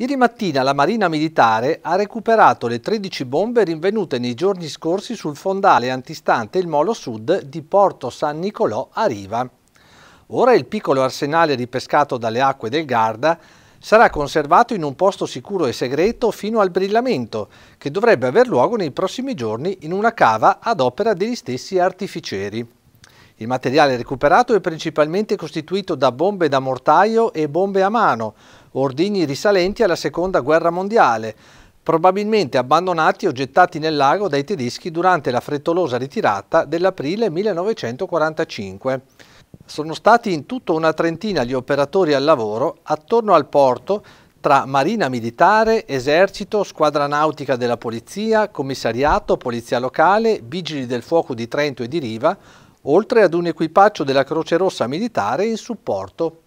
Ieri mattina la Marina Militare ha recuperato le 13 bombe rinvenute nei giorni scorsi sul fondale antistante il molo sud di Porto San Nicolò a Riva. Ora il piccolo arsenale ripescato dalle acque del Garda sarà conservato in un posto sicuro e segreto fino al brillamento, che dovrebbe aver luogo nei prossimi giorni in una cava ad opera degli stessi artificieri. Il materiale recuperato è principalmente costituito da bombe da mortaio e bombe a mano, ordigni risalenti alla Seconda Guerra Mondiale, probabilmente abbandonati o gettati nel lago dai tedeschi durante la frettolosa ritirata dell'aprile 1945. Sono stati in tutto una trentina gli operatori al lavoro attorno al porto tra Marina Militare, Esercito, Squadra Nautica della Polizia, Commissariato, Polizia Locale, Vigili del Fuoco di Trento e di Riva, oltre ad un equipaggio della Croce Rossa Militare in supporto